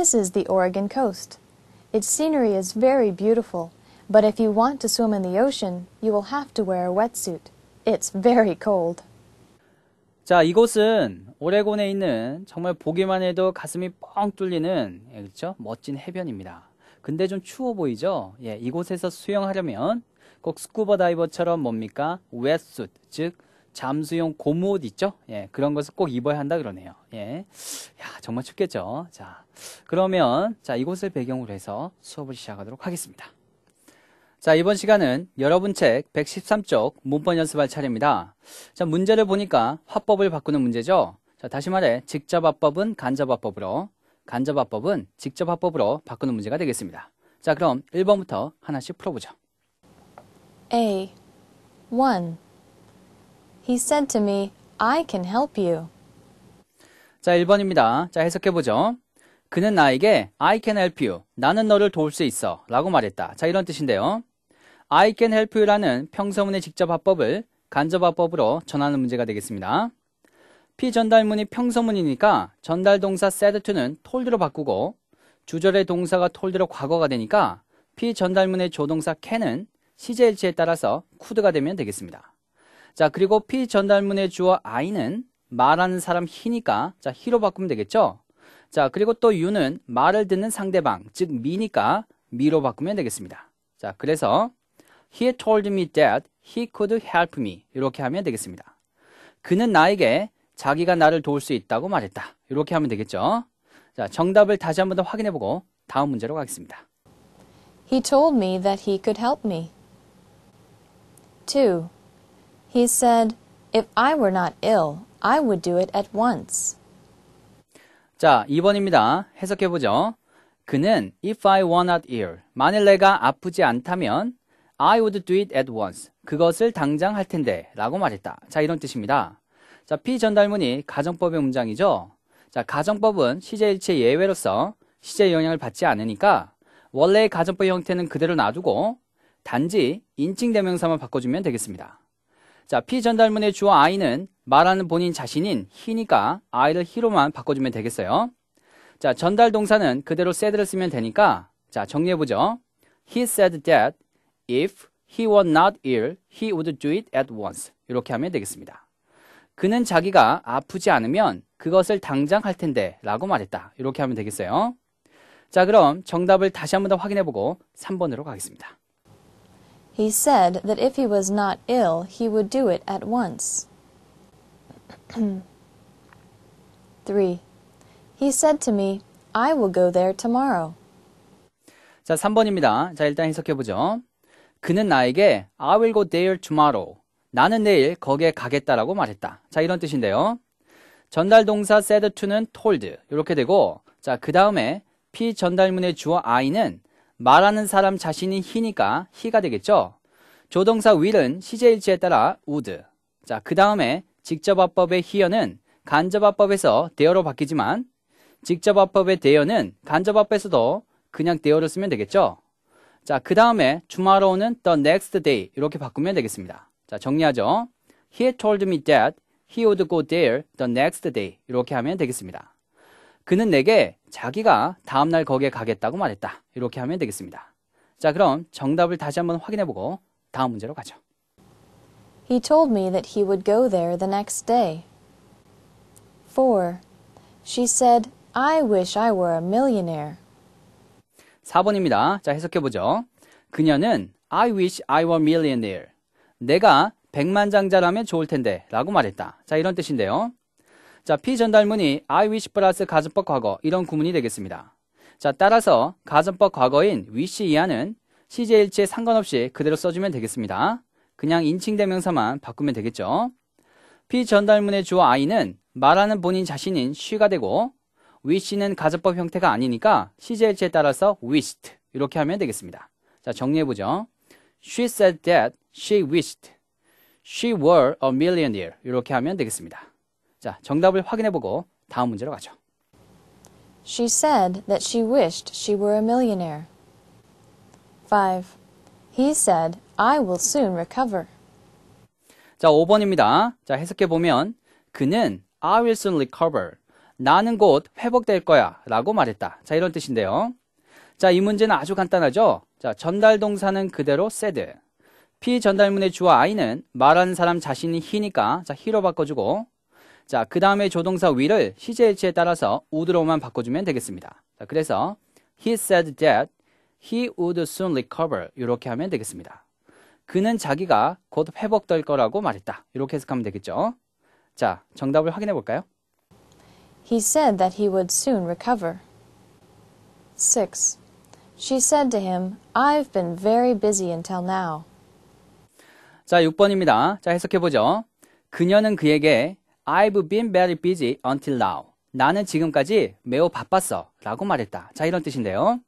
This is the Oregon coast. Its scenery is very beautiful, but if you want to swim in the ocean, you will have to wear a wetsuit. It's very cold. 자, 이곳은 오레곤에 있는 정말 보기만 해도 가슴이 뻥 뚫리는 예, 그렇죠? 멋진 해변입니다. 근데 좀 추워 보이죠? 예, 이곳에서 수영하려면 꼭 스쿠버 다이버처럼 뭡니까? 웨스트, 즉 잠수용 고무옷 있죠? 예, 그런 것을 꼭 입어야 한다 그러네요. 예. 야, 정말 춥겠죠? 자, 그러면, 자, 이곳을 배경으로 해서 수업을 시작하도록 하겠습니다. 자, 이번 시간은 여러분 책 113쪽 문법 연습할 차례입니다. 자, 문제를 보니까 화법을 바꾸는 문제죠? 자, 다시 말해, 직접 화법은 간접 화법으로, 간접 화법은 직접 화법으로 바꾸는 문제가 되겠습니다. 자, 그럼 1번부터 하나씩 풀어보죠. A. 1. He said to me, I can help you. 자, 1번입니다. 자, 해석해보죠. 그는 나에게 I can help you. 나는 너를 도울 수 있어. 라고 말했다. 자, 이런 뜻인데요. I can help you라는 평서문의 직접 합법을 간접화법으로 전하는 문제가 되겠습니다. 피전달문이 평서문이니까 전달동사 said to는 told로 바꾸고 주절의 동사가 told로 과거가 되니까 피전달문의 조동사 can은 시제일치에 따라서 could가 되면 되겠습니다. 자, 그리고 피 전달문의 주어 I는 말하는 사람 히니까 자, 히로 바꾸면 되겠죠? 자, 그리고 또 U는 말을 듣는 상대방, 즉 미니까 미로 바꾸면 되겠습니다. 자, 그래서 He told me that he could help me 이렇게 하면 되겠습니다. 그는 나에게 자기가 나를 도울 수 있다고 말했다. 이렇게 하면 되겠죠? 자, 정답을 다시 한 번 더 확인해 보고 다음 문제로 가겠습니다. He told me that he could help me. 2. He said, If I were not ill, I would do it at once. 자, 2번입니다. 해석해 보죠. 그는 if I were not ill, 만일 내가 아프지 않다면 I would do it at once. 그것을 당장 할 텐데 라고 말했다. 자, 이런 뜻입니다. 자, P 전달문이 가정법의 문장이죠. 자, 가정법은 시제일체 예외로서 시제의 영향을 받지 않으니까 원래의 가정법 형태는 그대로 놔두고 단지 인칭 대명사만 바꿔주면 되겠습니다. 자, 피 전달문의 주어 I는 말하는 본인 자신인 히니까 I를 히로만 바꿔주면 되겠어요. 자, 전달 동사는 그대로 said를 쓰면 되니까 자, 정리해보죠. He said that if he were not ill, he would do it at once. 이렇게 하면 되겠습니다. 그는 자기가 아프지 않으면 그것을 당장 할 텐데 라고 말했다. 이렇게 하면 되겠어요. 자, 그럼 정답을 다시 한번 더 확인해보고 3번으로 가겠습니다. He said that if he was not ill he would do it at once. 3. He said to me, I will go there tomorrow. 자, 3번입니다. 자, 일단 해석해 보죠. 그는 나에게 I will go there tomorrow. 나는 내일 거기에 가겠다라고 말했다. 자, 이런 뜻인데요. 전달 동사 said to는 told 이렇게 되고 자, 그다음에 피전달문의 주어 I는 말하는 사람 자신이 히니까 히가 되겠죠. 조동사 will은 시제일치에 따라 would. 자, 그 다음에 직접화법의 히어는 간접화법에서 대어로 바뀌지만 직접화법의 대어는 간접화법에서도 그냥 대어를 쓰면 되겠죠. 자, 그 다음에 tomorrow는 the next day 이렇게 바꾸면 되겠습니다. 자, 정리하죠. He told me that he would go there the next day 이렇게 하면 되겠습니다. 그는 내게 자기가 다음날 거기에 가겠다고 말했다. 이렇게 하면 되겠습니다. 자, 그럼 정답을 다시 한번 확인해보고 다음 문제로 가죠. He told me that he would go there the next day. 4. She said, I wish I were a millionaire. 4번입니다. 자, 해석해보죠. 그녀는 I wish I were millionaire. 내가 백만장자라면 좋을 텐데 라고 말했다. 자, 이런 뜻인데요. 자, 피전달문이 I wish 플러스 가정법 과거 이런 구문이 되겠습니다. 자, 따라서 가정법 과거인 wish 이하는 시제일치에 상관없이 그대로 써주면 되겠습니다. 그냥 인칭대명사만 바꾸면 되겠죠. 피전달문의 주어 I는 말하는 본인 자신인 she가 되고 wish는 가정법 형태가 아니니까 시제일치에 따라서 wished 이렇게 하면 되겠습니다. 자, 정리해보죠. She said that she wished she were a millionaire 이렇게 하면 되겠습니다. 자, 정답을 확인해보고 다음 문제로 가죠. She said that she wished she were a millionaire. 5. He said, I will soon recover. 자, 5번입니다. 자, 해석해 보면 그는 I will soon recover. 나는 곧 회복될 거야. 라고 말했다. 자, 이런 뜻인데요. 자, 이 문제는 아주 간단하죠? 자, 전달 동사는 그대로 said. 피전달문의 주와 I는 말하는 사람 자신이 he니까 자, he로 바꿔주고 자, 그 다음에 조동사 will을 시제일치에 따라서 would로만 바꿔주면 되겠습니다. 자, 그래서 he said that he would soon recover 이렇게 하면 되겠습니다. 그는 자기가 곧 회복될 거라고 말했다. 이렇게 해석하면 되겠죠. 자, 정답을 확인해 볼까요? He said that he would soon recover. 6. She said to him, I've been very busy until now. 자, 6번입니다. 자, 해석해 보죠. 그녀는 그에게 I've been very busy until now. 나는 지금까지 매우 바빴어 라고 말했다. 자, 이런 뜻인데요.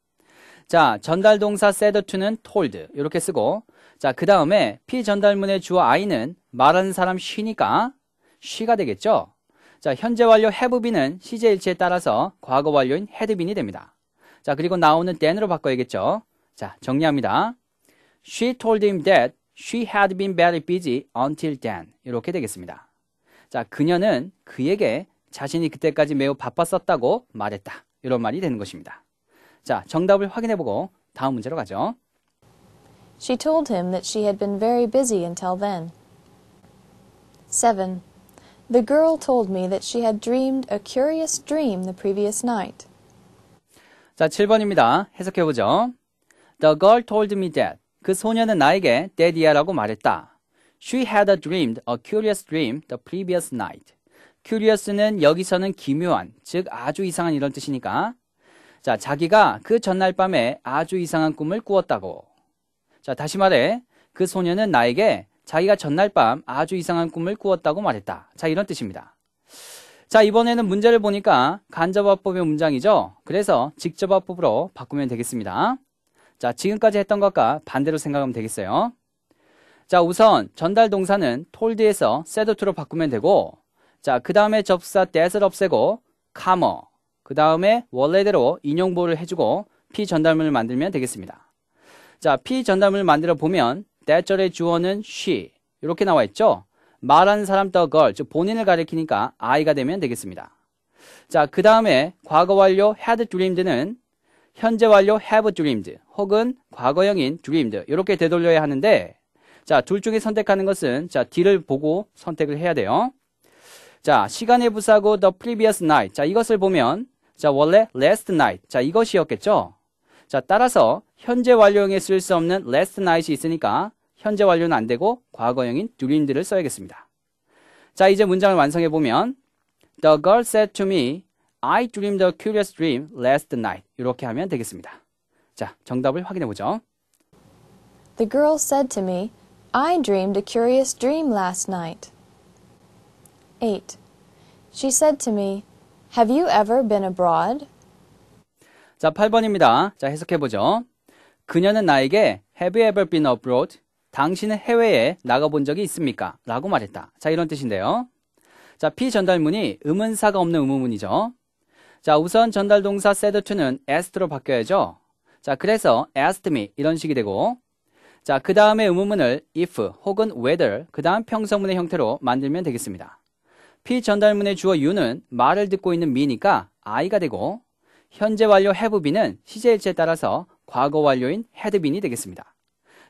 자, 전달 동사 said to는 told 이렇게 쓰고 자, 그 다음에 피전달문의 주어 I는 말하는 사람 쉬니까쉬가 되겠죠. 자, 현재 완료 have been은 시제 일치에 따라서 과거 완료인 had been이 됩니다. 자, 그리고 나오는 then으로 바꿔야겠죠. 자, 정리합니다. She told him that she had been very busy until then. 이렇게 되겠습니다. 자, 그녀는 그에게 자신이 그때까지 매우 바빴었다고 말했다. 이런 말이 되는 것입니다. 자, 정답을 확인해 보고 다음 문제로 가죠. She told him that she had been very busy until then. 7. The girl told me that she had dreamed a curious dream the previous night. 자, 7번입니다. 해석해 보죠. The girl told me that 그 소녀는 나에게 데디야라고 말했다. She had dreamed a curious dream the previous night. curious는 여기서는 기묘한, 즉 아주 이상한 이런 뜻이니까. 자, 자기가 그 전날 밤에 아주 이상한 꿈을 꾸었다고. 자, 다시 말해. 그 소녀는 나에게 자기가 전날 밤 아주 이상한 꿈을 꾸었다고 말했다. 자, 이런 뜻입니다. 자, 이번에는 문제를 보니까 간접화법의 문장이죠. 그래서 직접화법으로 바꾸면 되겠습니다. 자, 지금까지 했던 것과 반대로 생각하면 되겠어요. 자, 우선 전달 동사는 told에서 s a i to로 바꾸면 되고 자, 그 다음에 접사 that을 없애고 comma 그 다음에 원래대로 인용보를 해주고 p 전달문을 만들면 되겠습니다. 자, p 전달문을 만들어 보면 that절의 주어는 she 이렇게 나와 있죠. 말하는 사람 the girl 즉 본인을 가리키니까 I가 되면 되겠습니다. 자, 그 다음에 과거 완료 had dreamed는 현재 완료 have dreamed 혹은 과거형인 dreamed 이렇게 되돌려야 하는데 자, 둘 중에 선택하는 것은 자, D를 보고 선택을 해야 돼요. 자, 시간의 부사고 the previous night. 자, 이것을 보면 자, 원래 last night. 자, 이것이었겠죠? 자, 따라서 현재 완료형에 쓸 수 없는 last night이 있으니까 현재 완료는 안 되고 과거형인 during를 써야겠습니다. 자, 이제 문장을 완성해 보면 The girl said to me, I dreamed a curious dream last night. 이렇게 하면 되겠습니다. 자, 정답을 확인해 보죠. The girl said to me, I dreamed a curious dream last night. 8. She said to me, Have you ever been abroad? 자, 8번입니다. 자, 해석해 보죠. 그녀는 나에게 Have you ever been abroad? 당신은 해외에 나가본 적이 있습니까? 라고 말했다. 자, 이런 뜻인데요. 자, 피 전달문이 음운사가 없는 의문문이죠. 자, 우선 전달동사 said to는 asked 로 바뀌어야죠. 자, 그래서 asked me 이런 식이 되고 자, 그 다음에 의문문을 if 혹은 whether 그 다음 평서문의 형태로 만들면 되겠습니다. 피 전달문의 주어 you는 말을 듣고 있는 me니까 I가 되고 현재 완료 have been은 시제일체에 따라서 과거 완료인 had been이 되겠습니다.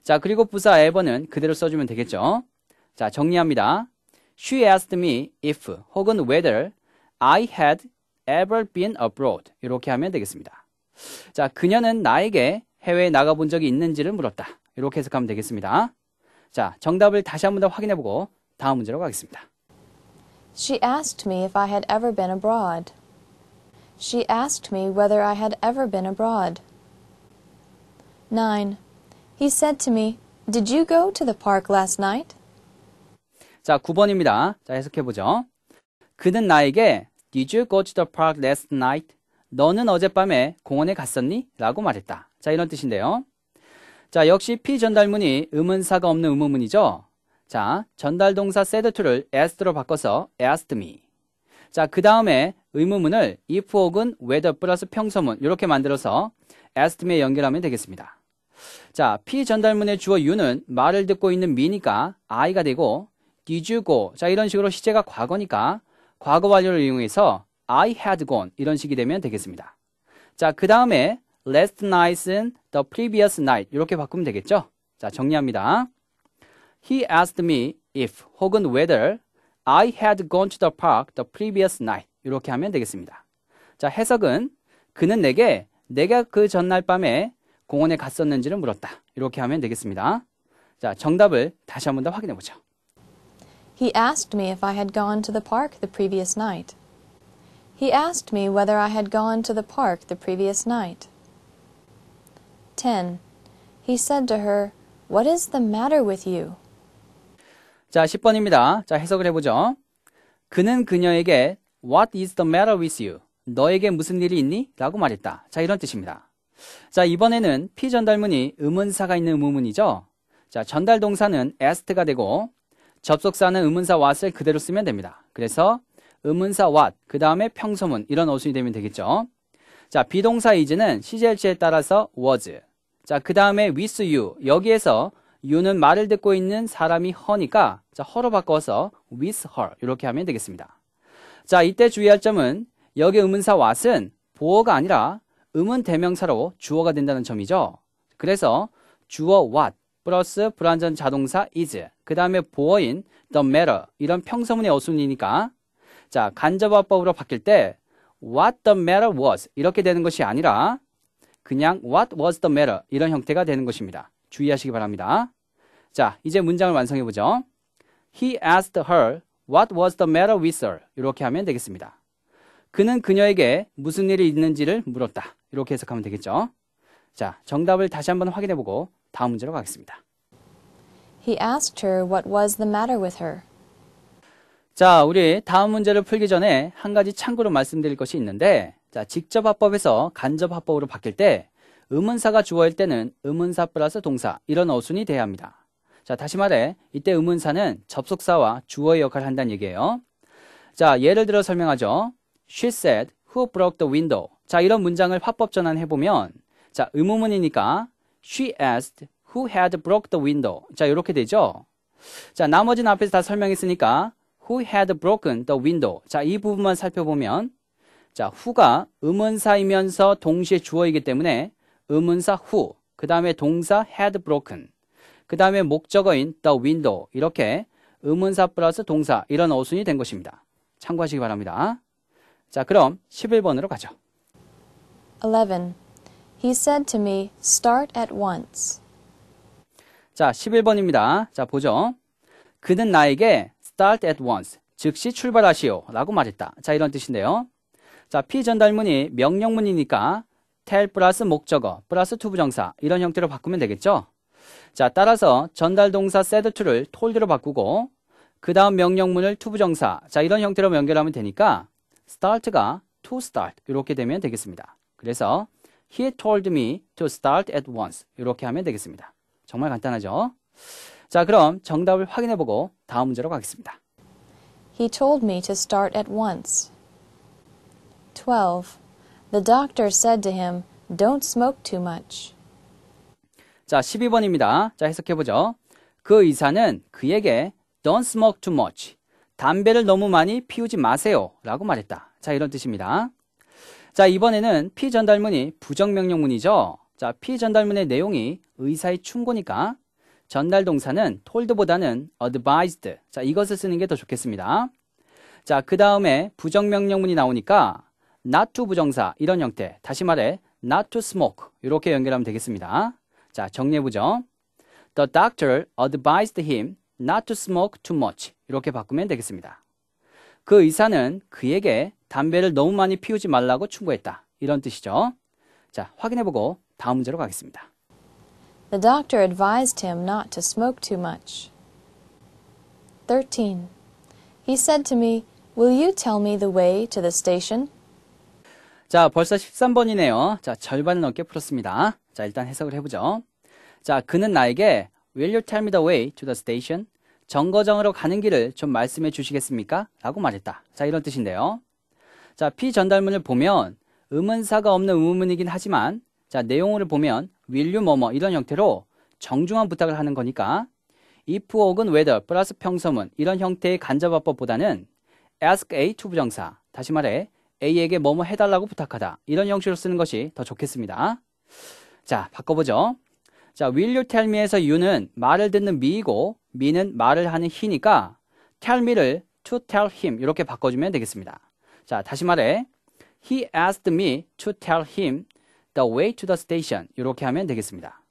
자, 그리고 부사 ever는 그대로 써주면 되겠죠. 자, 정리합니다. She asked me if 혹은 whether I had ever been abroad 이렇게 하면 되겠습니다. 자, 그녀는 나에게 해외에 나가본 적이 있는지를 물었다. 이렇게 해석하면 되겠습니다. 자, 정답을 다시 한 번 더 확인해 보고 다음 문제로 가겠습니다. She asked me if I had ever been abroad. She asked me whether I had ever been abroad. 9. He said to me, "Did you go to the park last night?" 자, 9번입니다. 자, 해석해 보죠. 그는 나에게 "Did you go to the park last night?" 너는 어젯밤에 공원에 갔었니? 라고 말했다. 자, 이런 뜻인데요. 자, 역시 P 전달문이 의문사가 없는 의문문이죠 자, 전달동사 said2를 ased로 바꿔서 asked me. 자, 그 다음에 의문문을 if 혹은 whether 플러스 평소문 이렇게 만들어서 asked me에 연결하면 되겠습니다. 자, P 전달문의 주어 you는 말을 듣고 있는 me니까 I가 되고 did you go? 자, 이런 식으로 시제가 과거니까 과거 완료를 이용해서 I had gone 이런 식이 되면 되겠습니다. 자, 그 다음에 last night은 the previous night 이렇게 바꾸면 되겠죠? 자 정리합니다. He asked me if 혹은 whether I had gone to the park the previous night 이렇게 하면 되겠습니다. 자 해석은 그는 내게 내가 그 전날 밤에 공원에 갔었는지를 물었다. 이렇게 하면 되겠습니다. 자, 정답을 다시 한번 더 확인해 보죠. He asked me if I had gone to the park the previous night. He asked me whether I had gone to the park the previous night. 10. He said to her, What is the matter with you? 자, 10번입니다. 자, 해석을 해보죠. 그는 그녀에게 What is the matter with you? 너에게 무슨 일이 있니? 라고 말했다. 자, 이런 뜻입니다. 자, 이번에는 피전달문이 의문사가 있는 의문문이죠. 자, 전달 동사는 ast가 되고 접속사는 의문사 what을 그대로 쓰면 됩니다. 그래서 의문사 what, 그 다음에 평소문 이런 어순이 되면 되겠죠. 자, 비동사 is는 시제일치에 따라서 was. 자, 그 다음에 with you. 여기에서 you는 말을 듣고 있는 사람이 허니까 자, 허로 바꿔서 with her. 이렇게 하면 되겠습니다. 자, 이때 주의할 점은 여기 의문사 w a t 은 보어가 아니라 음은 대명사로 주어가 된다는 점이죠. 그래서 주어 what 플러스 불완전 자동사 is 그 다음에 보어인 the matter 이런 평서문의 어순이니까 자간접어법으로 바뀔 때 what the matter was 이렇게 되는 것이 아니라 그냥 what was the matter 이런 형태가 되는 것입니다. 주의하시기 바랍니다. 자, 이제 문장을 완성해 보죠. He asked her what was the matter with her 이렇게 하면 되겠습니다. 그는 그녀에게 무슨 일이 있는지를 물었다. 이렇게 해석하면 되겠죠. 자, 정답을 다시 한번 확인해 보고 다음 문제로 가겠습니다. He asked her what was the matter with her. 자, 우리 다음 문제를 풀기 전에 한 가지 참고로 말씀드릴 것이 있는데, 자, 직접 합법에서 간접 합법으로 바뀔 때, 의문사가 주어일 때는 의문사 플러스 동사, 이런 어순이 돼야 합니다. 자, 다시 말해, 이때 의문사는 접속사와 주어의 역할을 한다는 얘기예요. 자, 예를 들어 설명하죠. She said, who broke the window? 자, 이런 문장을 화법 전환해보면, 자, 의문문이니까, she asked who had broke the window. 자, 이렇게 되죠. 자, 나머지는 앞에서 다 설명했으니까, who had broken the window. 자, 이 부분만 살펴보면 자, who가 음문사이면서 동시에 주어이기 때문에 음문사 who, 그 다음에 동사 had broken, 그 다음에 목적어인 the window 이렇게 음문사 플러스 동사 이런 어순이 된 것입니다. 참고하시기 바랍니다. 자, 그럼 11번으로 가죠. 11. He said to me, start at once. 자, 11번입니다. 자, 보죠. 그는 나에게 start at once. 즉시 출발하시오. 라고 말했다. 자, 이런 뜻인데요. 자, 피전달문이 명령문이니까 tell 플러스 목적어 플러스 to 부정사 이런 형태로 바꾸면 되겠죠. 자, 따라서 전달동사 said to를 told로 바꾸고 그 다음 명령문을 t 부정사 자, 이런 형태로 연결하면 되니까 start가 to start 이렇게 되면 되겠습니다. 그래서 he told me to start at once 이렇게 하면 되겠습니다. 정말 간단하죠? 자, 그럼 정답을 확인해 보고 다음 문제로 가겠습니다. He told me to start at once. 12. The doctor said to him, "Don't smoke too much." 자, 12번입니다. 자, 해석해 보죠. 그 의사는 그에게 "Don't smoke too much." 담배를 너무 많이 피우지 마세요라고 말했다. 자, 이런 뜻입니다. 자, 이번에는 피전달문이 부정명령문이죠. 자, 피전달문의 내용이 의사의 충고니까 전달 동사는 told보다는 advised. 자, 이것을 쓰는 게 더 좋겠습니다. 자, 그 다음에 부정명령문이 나오니까 not to 부정사 이런 형태. 다시 말해 not to smoke. 이렇게 연결하면 되겠습니다. 자, 정리해보죠. The doctor advised him not to smoke too much. 이렇게 바꾸면 되겠습니다. 그 의사는 그에게 담배를 너무 많이 피우지 말라고 충고했다. 이런 뜻이죠. 자, 확인해보고 다음 문제로 가겠습니다. The doctor advised him not to smoke too much. 13. He said to me, Will you tell me the way to the station? 자, 벌써 13번이네요. 자, 절반을 넘게 풀었습니다. 자, 일단 해석을 해보죠. 자, 그는 나에게 Will you tell me the way to the station? 정거장으로 가는 길을 좀 말씀해 주시겠습니까? 라고 말했다. 자, 이런 뜻인데요. 자, 피전달문을 보면 음문사가 없는 의문문이긴 하지만 자, 내용을 보면 will you 뭐뭐 이런 형태로 정중한 부탁을 하는 거니까 if 혹은 whether 플러스 평서문 이런 형태의 간접화법보다는 ask A 투부정사 다시 말해 A에게 뭐 뭐 해달라고 부탁하다 이런 형식으로 쓰는 것이 더 좋겠습니다. 자 바꿔보죠. 자 will you tell me에서 you는 말을 듣는 me이고 me는 말을 하는 he니까 tell me를 to tell him 이렇게 바꿔주면 되겠습니다. 자 다시 말해 he asked me to tell him the way to the station 이렇게 하면 되겠습니다.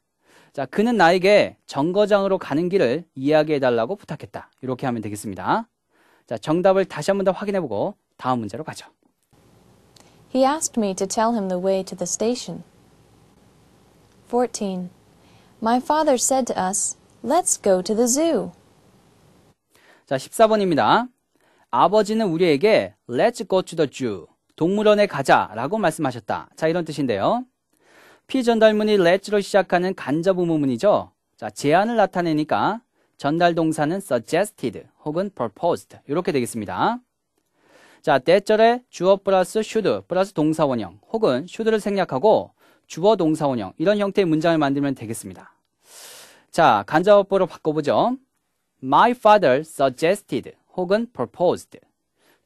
자, 그는 나에게 정거장으로 가는 길을 이야기해 달라고 부탁했다. 이렇게 하면 되겠습니다. 자, 정답을 다시 한 번 더 확인해 보고 다음 문제로 가죠. He asked me to tell him the way to the station. 14. My father said to us, "Let's go to the zoo." 자, 14번입니다. 아버지는 우리에게 "Let's go to the zoo." 동물원에 가자라고 말씀하셨다. 자, 이런 뜻인데요. P 전달문이 let로 시작하는 간접 의문문이죠. 자, 제안을 나타내니까 전달 동사는 suggested 혹은 proposed 이렇게 되겠습니다. 자, 대절에 주어 플러스 should 플러스 동사원형 혹은 should를 생략하고 주어 동사원형 이런 형태의 문장을 만들면 되겠습니다. 자, 간접어로 바꿔보죠. My father suggested 혹은 proposed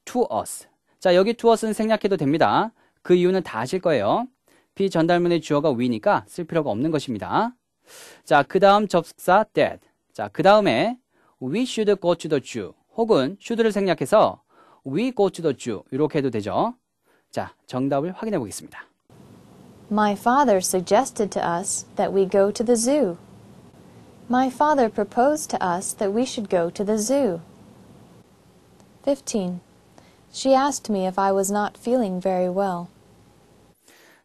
to us. 자, 여기 to us는 생략해도 됩니다. 그 이유는 다 아실 거예요. 비전달문의 주어가 we니까 쓸 필요가 없는 것입니다. 자, 그 다음 접속사 that. 자, 그 다음에 we should go to the zoo 혹은 should를 생략해서 we go to the zoo 이렇게 해도 되죠. 자, 정답을 확인해 보겠습니다. My father suggested to us that we go to the zoo. My father proposed to us that we should go to the zoo. 15. She asked me if I was not feeling very well.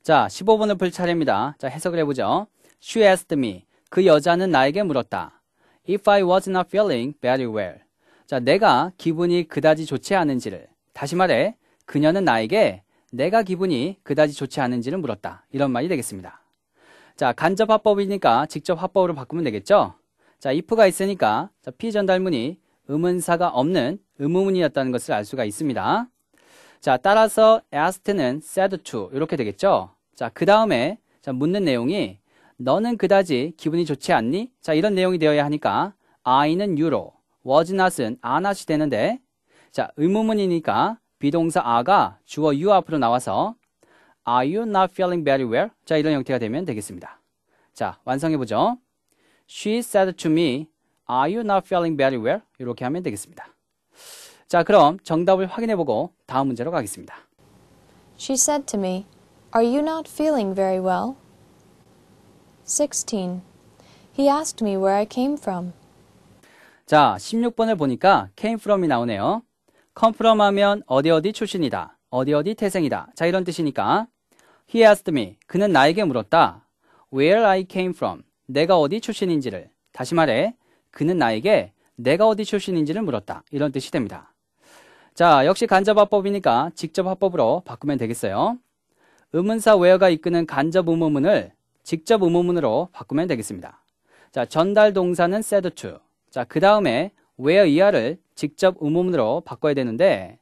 자, 15번을 볼 차례입니다. 자, 해석을 해보죠. She asked me. 그 여자는 나에게 물었다. If I was not feeling very well. 자, 내가 기분이 그다지 좋지 않은지를. 다시 말해, 그녀는 나에게 내가 기분이 그다지 좋지 않은지를 물었다. 이런 말이 되겠습니다. 자, 간접 화법이니까 직접 화법으로 바꾸면 되겠죠? 자, if가 있으니까 피전달문이 의문사가 없는 의문문이었다는 것을 알 수가 있습니다. 자, 따라서 asked는 said to 이렇게 되겠죠? 자, 그 다음에 자, 묻는 내용이 너는 그다지 기분이 좋지 않니? 자, 이런 내용이 되어야 하니까 I는 유로 was not은 are 이 되는데 자, 의문문이니까 비동사 아가 주어 you 앞으로 나와서 Are you not feeling very well? 자, 이런 형태가 되면 되겠습니다. 자, 완성해보죠. She said to me, Are you not feeling very well? 이렇게 하면 되겠습니다. 자, 그럼 정답을 확인해 보고 다음 문제로 가겠습니다. She said to me, "Are you not feeling very well?" 16. He asked me where I came from. 자, 16번을 보니까 came from이 나오네요. come from 하면 어디 어디 출신이다. 어디 어디 태생이다. 자, 이런 뜻이니까 he asked me. 그는 나에게 물었다. where I came from. 내가 어디 출신인지를. 다시 말해. 그는 나에게 내가 어디 출신인지를 물었다. 이런 뜻이 됩니다. 자, 역시 간접화법이니까 직접 화법으로 바꾸면 되겠어요. 의문사 웨어가 이끄는 간접 의무문을 직접 의무문으로 바꾸면 되겠습니다. 자, 전달 동사는 s a i to. 자, 그 다음에 where 이하를 직접 의무문으로 바꿔야 되는데,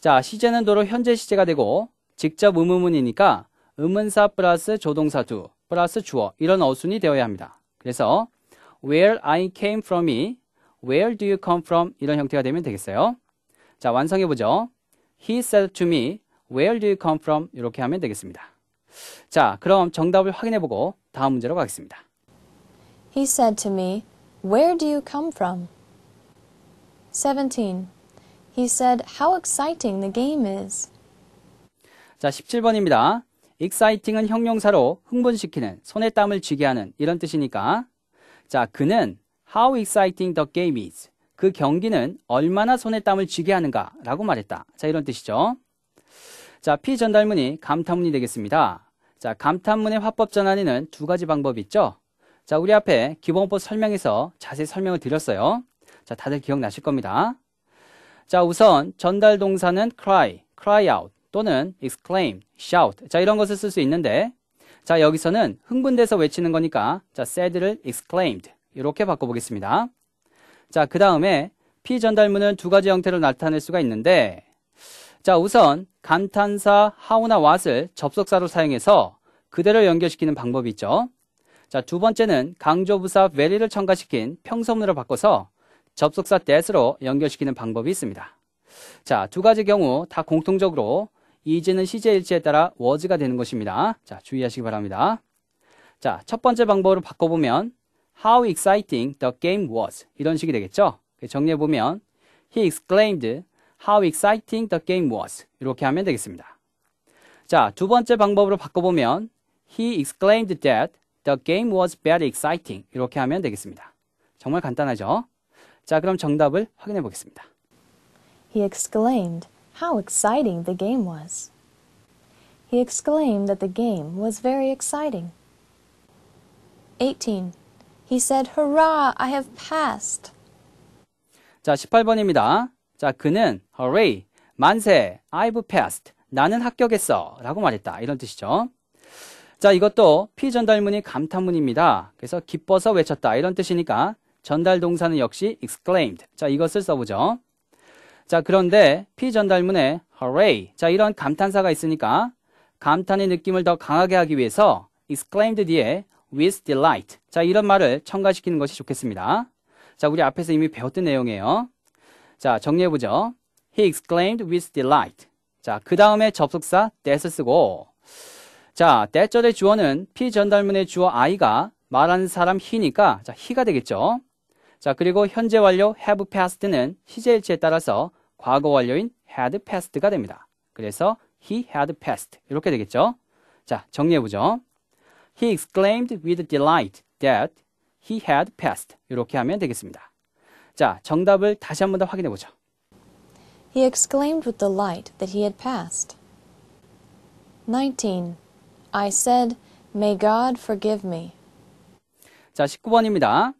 자, 시제는 도로 현재 시제가 되고, 직접 의무문이니까 의문사 플러스 조동사 to 플러스 주어 이런 어순이 되어야 합니다. 그래서 where I came from이 where do you come from 이런 형태가 되면 되겠어요. 자, 완성해보죠. He said to me, Where do you come from? 이렇게 하면 되겠습니다. 자, 그럼 정답을 확인해보고 다음 문제로 가겠습니다. He said to me, Where do you come from? 17. He said, How exciting the game is. 자, 17번입니다. exciting은 형용사로 흥분시키는, 손에 땀을 쥐게 하는 이런 뜻이니까 자, 그는 how exciting the game is. 그 경기는 얼마나 손에 땀을 쥐게 하는가라고 말했다. 자, 이런 뜻이죠. 자, 피전달문이 감탄문이 되겠습니다. 자, 감탄문의 화법 전환에는 두 가지 방법이 있죠. 자, 우리 앞에 기본법 설명에서 자세히 설명을 드렸어요. 자, 다들 기억나실 겁니다. 자, 우선 전달 동사는 cry, cry out 또는 exclaim, shout. 자, 이런 것을 쓸 수 있는데 자, 여기서는 흥분돼서 외치는 거니까 자, sad를 exclaimed 이렇게 바꿔 보겠습니다. 자, 그 다음에 피 전달문은 두 가지 형태로 나타낼 수가 있는데, 자, 우선 감탄사 하우나 왓을 접속사로 사용해서 그대로 연결시키는 방법이 있죠. 자, 두 번째는 강조부사 very를 첨가시킨 평소문으로 바꿔서 접속사 that으로 연결시키는 방법이 있습니다. 자, 두 가지 경우 다 공통적으로 이지는 시제 일치에 따라 was가 되는 것입니다. 자, 주의하시기 바랍니다. 자, 첫 번째 방법으로 바꿔보면 How exciting the game was. 이런 식이 되겠죠? 정리해 보면 He exclaimed How exciting the game was. 이렇게 하면 되겠습니다. 자, 두 번째 방법으로 바꿔보면 He exclaimed that the game was very exciting. 이렇게 하면 되겠습니다. 정말 간단하죠? 자, 그럼 정답을 확인해 보겠습니다. He exclaimed how exciting the game was. He exclaimed that the game was very exciting. 18. He said, Hurrah, I have passed. 자, 18번입니다. 자, 그는 Hooray, 만세, I've passed. 나는 합격했어. 라고 말했다. 이런 뜻이죠. 자, 이것도 피전달문이 감탄문입니다. 그래서 기뻐서 외쳤다. 이런 뜻이니까 전달 동사는 역시 exclaimed. 자, 이것을 써보죠. 자, 그런데 피전달문에 hooray. 자, 이런 감탄사가 있으니까 감탄의 느낌을 더 강하게 하기 위해서 exclaimed 뒤에 with delight. 자, 이런 말을 첨가시키는 것이 좋겠습니다. 자, 우리 앞에서 이미 배웠던 내용이에요. 자, 정리해보죠. He exclaimed with delight. 자, 그 다음에 접속사 that을 쓰고, 자, that절의 주어는 피전달문의 주어 I가 말하는 사람 he니까, 자, he가 되겠죠. 자, 그리고 현재 완료 have past는 시제일치에 따라서 과거 완료인 had past가 됩니다. 그래서 he had passed. 이렇게 되겠죠. 자, 정리해보죠. He exclaimed with delight that he had passed. 이렇게 하면 되겠습니다. 자, 정답을 다시 한 번 더 확인해 보죠. He exclaimed with delight that he had passed. 19. I said, May God forgive me. 자, 19번입니다.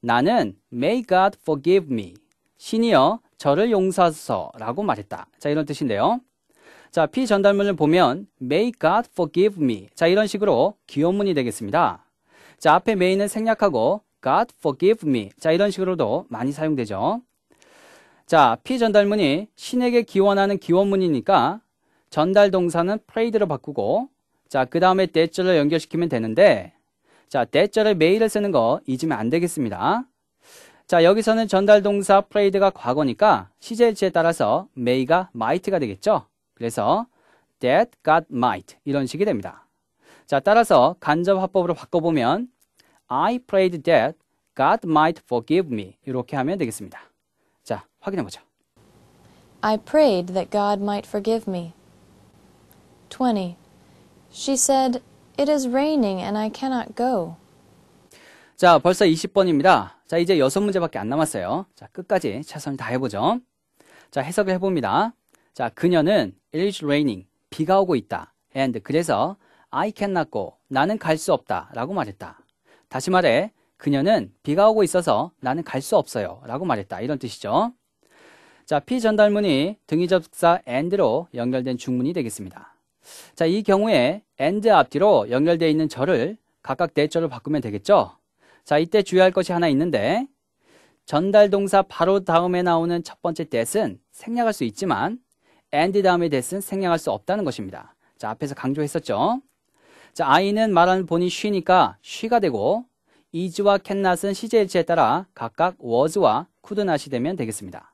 나는 May God forgive me. 신이여 저를 용서하소서라고 말했다. 자, 이런 뜻인데요. 자, P 전달문을 보면 May God forgive me. 자, 이런 식으로 기원문이 되겠습니다. 자, 앞에 May는 생략하고 God forgive me. 자, 이런 식으로도 많이 사용되죠. 자, P 전달문이 신에게 기원하는 기원문이니까 전달 동사는 prayed로 바꾸고 자, 그 다음에 대 h a 를 연결시키면 되는데 자, 대 h a t 를 매일을 쓰는 거 잊으면 안 되겠습니다. 자, 여기서는 전달 동사 prayed가 과거니까 시제 일치에 따라서 may가 might가 되겠죠. 그래서 that God might 이런 식이 됩니다. 자, 따라서 간접 화법으로 바꿔보면 I prayed that God might forgive me 이렇게 하면 되겠습니다. 자, 확인해 보죠. I prayed that God might forgive me. 20. She said, It is raining and I cannot go. 자, 벌써 20번입니다. 자, 이제 여섯 문제밖에 안 남았어요. 자, 끝까지 최선을 다해보죠. 자, 해석을 해봅니다. 자, 그녀는 it is raining. 비가 오고 있다. and 그래서 I cannot go. 나는 갈 수 없다. 라고 말했다. 다시 말해, 그녀는 비가 오고 있어서 나는 갈 수 없어요. 라고 말했다. 이런 뜻이죠. 자, 피전달문이 등이접사 and로 연결된 중문이 되겠습니다. 자, 이 경우에 and 앞뒤로 연결되어 있는 절을 각각 대절로 네 바꾸면 되겠죠? 자, 이때 주의할 것이 하나 있는데 전달 동사 바로 다음에 나오는 첫 번째 t h a 은 생략할 수 있지만 and 다음에 that은 생략할 수 없다는 것입니다. 자, 앞에서 강조했었죠. 자, I는 말하는 본인 쉬니까 쉬가 되고 is와 cannot은 시제 일치에 따라 각각 was와 could not이 되면 되겠습니다.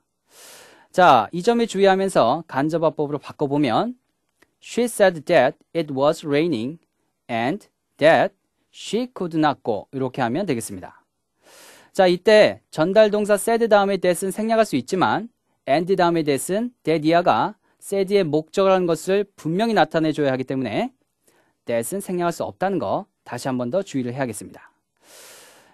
자, 이 점에 주의하면서 간접화법으로 바꿔보면 She said that it was raining and that she could not go 이렇게 하면 되겠습니다. 자, 이때 전달 동사 said 다음에 that은 생략할 수 있지만 and 다음에 that은 that이야가 세디의 목적이라는 것을 분명히 나타내줘야 하기 때문에 that은 생략할 수 없다는 거 다시 한 번 더 주의를 해야겠습니다.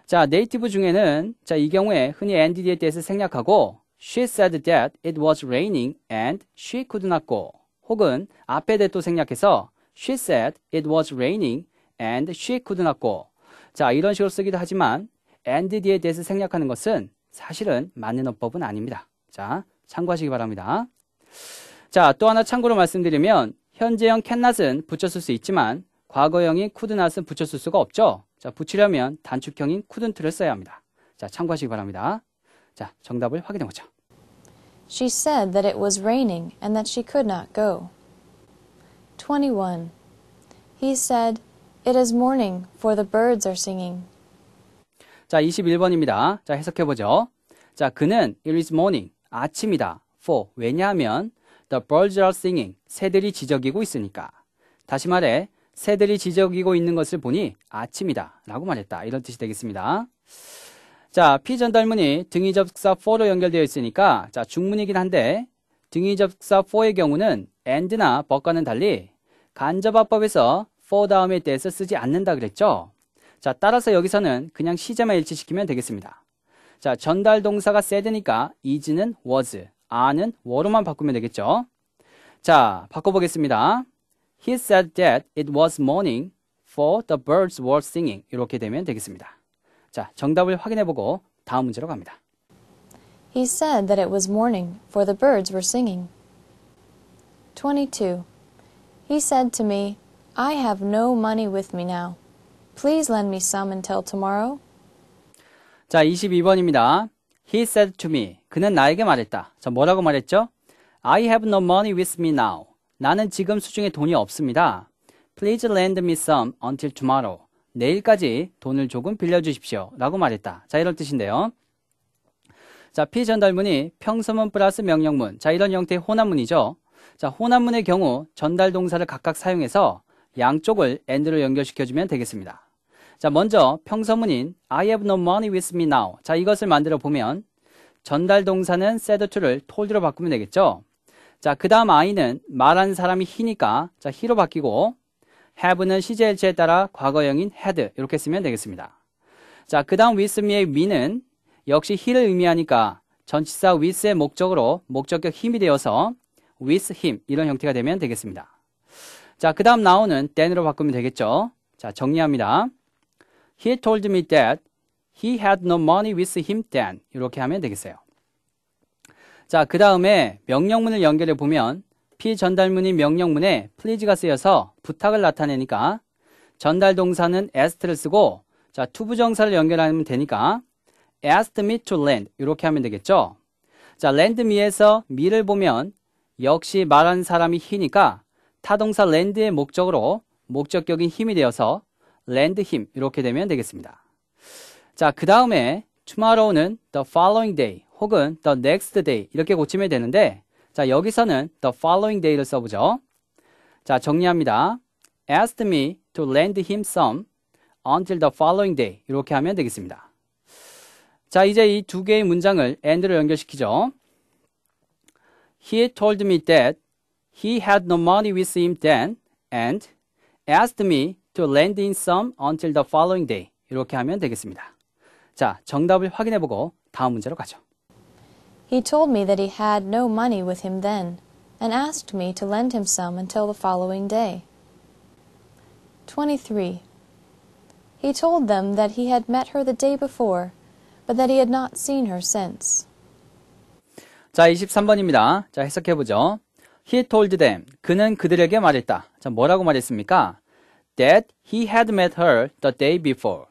자, 네이티브 중에는 자, 이 경우에 흔히 n d d 에 대해서 생략하고 she said that it was raining and she could not go 혹은 앞에 t 도 생략해서 she said it was raining and she could not go 자, 이런 식으로 쓰기도 하지만 n d d 에 대해서 생략하는 것은 사실은 맞는 어법은 아닙니다. 자, 참고하시기 바랍니다. 자, 또 하나 참고로 말씀드리면 현재형 cannot은 붙였을 수 있지만 과거형인 couldnot은 붙였을 수가 없죠. 자, 붙이려면 단축형인 couldn't를 써야 합니다. 자, 참고하시기 바랍니다. 자, 정답을 확인해 보죠. She said that it was raining and that she could not go. 21. He said, It is morning, for the birds are singing. 자, 21번입니다. 자, 해석해 보죠. 자, 그는 it is morning, 아침이다. for 왜냐하면 The birds are singing. 새들이 지저귀고 있으니까. 다시 말해, 새들이 지저귀고 있는 것을 보니 아침이다. 라고 말했다. 이런 뜻이 되겠습니다. 자, 피전달문이 등이접사 4로 연결되어 있으니까, 자, 중문이긴 한데, 등이접사 4의 경우는 and나 but과는 달리 간접합법에서 for 다음에 대해서 쓰지 않는다 그랬죠? 자, 따라서 여기서는 그냥 시제만 일치시키면 되겠습니다. 자, 전달 동사가 s a i 니까 is는 was, 아는 워로만 바꾸면 되겠죠. 자, 바꿔보겠습니다. He said that it was morning, for the birds were singing. 이렇게 되면 되겠습니다. 자, 정답을 확인해보고 다음 문제로 갑니다. He said that it was morning, for the birds were singing. 22. He said to me, I have no money with me now. Please lend me some until tomorrow. 자, 22번입니다. He said to me. 그는 나에게 말했다. 자, 뭐라고 말했죠? I have no money with me now. 나는 지금 수중에 돈이 없습니다. Please lend me some until tomorrow. 내일까지 돈을 조금 빌려주십시오. 라고 말했다. 자, 이런 뜻인데요. 자, 피전달문이 평소문 플러스 명령문. 자, 이런 형태의 혼합문이죠. 자, 혼합문의 경우 전달 동사를 각각 사용해서 양쪽을 and로 연결시켜주면 되겠습니다. 자, 먼저 평서문인 I have no money with me now. 자, 이것을 만들어 보면 전달 동사는 said to를 told로 바꾸면 되겠죠. 자, 그 다음 I는 말하는 사람이 he니까 자, he로 바뀌고 have는 시제일 c 에 따라 과거형인 had 이렇게 쓰면 되겠습니다. 자, 그 다음 with me의 me는 역시 he를 의미하니까 전치사 with의 목적으로 목적격 힘이 되어서 with him 이런 형태가 되면 되겠습니다. 자, 그 다음 now는 then으로 바꾸면 되겠죠. 자, 정리합니다. He told me that he had no money with him then. 이렇게 하면 되겠어요. 자, 그 다음에 명령문을 연결해 보면 피전달문이 명령문에 please가 쓰여서 부탁을 나타내니까 전달 동사는 ask를 쓰고 자, 투부정사를 연결하면 되니까 asked me to lend 이렇게 하면 되겠죠. 자, lend me에서 me를 보면 역시 말하는 사람이 h e 니까 타동사 lend의 목적으로 목적격인 힘이 되어서 lend him 이렇게 되면 되겠습니다. 자, 그 다음에 tomorrow는 the following day 혹은 the next day 이렇게 고치면 되는데 자, 여기서는 the following day를 써보죠. 자, 정리합니다. asked me to lend him some until the following day 이렇게 하면 되겠습니다. 자, 이제 이 두 개의 문장을 and로 연결시키죠. He told me that he had no money with him then and asked me to lend in some until the following day. 이렇게 하면 되겠습니다. 자, 정답을 확인해 보고 다음 문제로 가죠. He told me that he had no money with him then and asked me to lend him some until the following day. 23. He told them that he had met her the day before, but that he had not seen her since. 자, 23번입니다. 자, 해석해 보죠. He told them. 그는 그들에게 말했다. 자, 뭐라고 말했습니까? that he had met her the day before.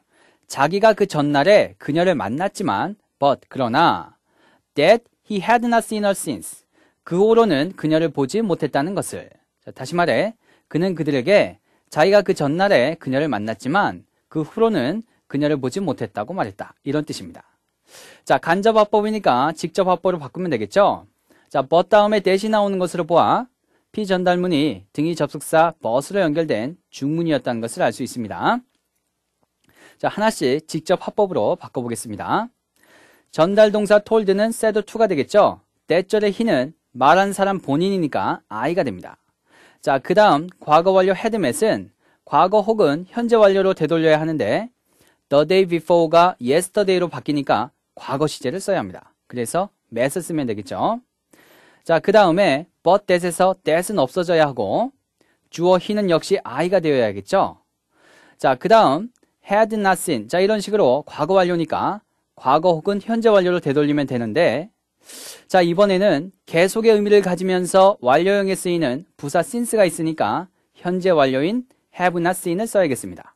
자기가 그 전날에 그녀를 만났지만 but 그러나 that he had not seen her since. 그 후로는 그녀를 보지 못했다는 것을. 자, 다시 말해 그는 그들에게 자기가 그 전날에 그녀를 만났지만 그 후로는 그녀를 보지 못했다고 말했다. 이런 뜻입니다. 자, 간접 화법이니까 직접 화법으로 바꾸면 되겠죠? 자, but 다음에 대신 나오는 것으로 보아 피전달문이 등이 접속사 버스로 연결된 중문이었다는 것을 알 수 있습니다. 자, 하나씩 직접 화법으로 바꿔보겠습니다. 전달동사 told는 said2가 되겠죠? 대절의 히는 말한 사람 본인이니까 I가 됩니다. 자, 그 다음 과거 완료 헤드맷은 과거 혹은 현재 완료로 되돌려야 하는데 the day before가 yesterday로 바뀌니까 과거 시제를 써야 합니다. 그래서 mat을 쓰면 되겠죠. 자, 그 다음에 but that에서 that은 없어져야 하고 주어 he는 역시 I가 되어야겠죠. 자, 그 다음 had not seen. 자, 이런 식으로 과거 완료니까 과거 혹은 현재 완료로 되돌리면 되는데 자, 이번에는 계속의 의미를 가지면서 완료형에 쓰이는 부사 since가 있으니까 현재 완료인 have not seen을 써야겠습니다.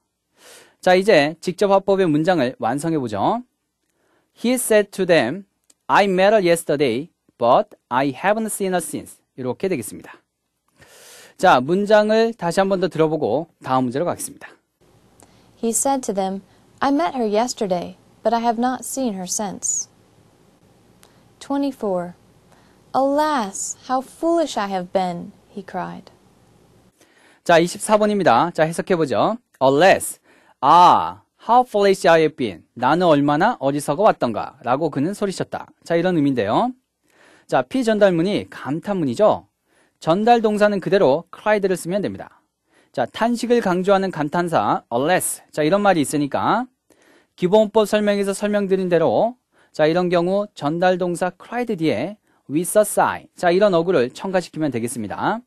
자, 이제 직접 화법의 문장을 완성해 보죠. He said to them, I met her yesterday. but I haven't seen her since. 이렇게 되겠습니다. 자, 문장을 다시 한 번 더 들어보고 다음 문제로 가겠습니다. He said to them, I met her yesterday, but I have not seen her since. 24. Alas, how foolish I have been, he cried. 자, 24번입니다. 자, 해석해보죠. Unless, 아, how foolish I have been. 나는 얼마나 어리석어 왔던가. 라고 그는 소리쳤다. 자, 이런 의미인데요. 자, 피전달문이 감탄문이죠. 전달 동사는 그대로 cried를 쓰면 됩니다. 자, 탄식을 강조하는 감탄사 unless. 자, 이런 말이 있으니까 기본법 설명에서 설명드린 대로 자, 이런 경우 전달 동사 cried 뒤에 with a sigh. 자, 이런 어구를 첨가시키면 되겠습니다.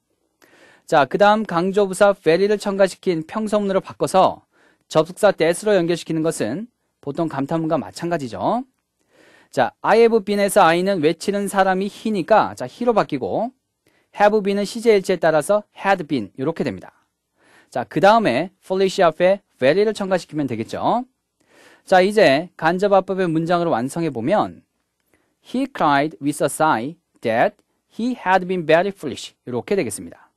자, 그다음 강조부사 very를 첨가시킨 평소문으로 바꿔서 접속사 that으로 연결시키는 것은 보통 감탄문과 마찬가지죠. 자, i have been에서 I는 외치는 사람이 he니까 자, he로 바뀌고 have been은 CJH에 따라서 had been 이렇게 됩니다. 자, 그 다음에 Felicia 앞에 very를 첨가시키면 되겠죠. 자, 이제 간접화법의 문장으로 완성해 보면 He cried with a sigh that he had been very foolish 이렇게 되겠습니다.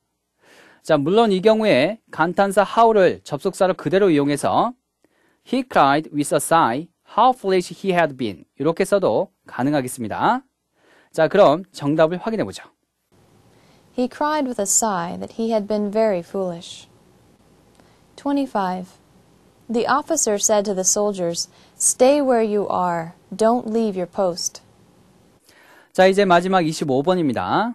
자, 물론 이 경우에 간탄사 how를 접속사로 그대로 이용해서 He cried with a sigh how foolish he had been 이렇게 써도 가능하겠습니다. 자, 그럼 정답을 확인해 보죠. He cried with a sigh that he had been very foolish. 25. The officer said to the soldiers, "Stay where you are. Don't leave your post." 자, 이제 마지막 25번입니다.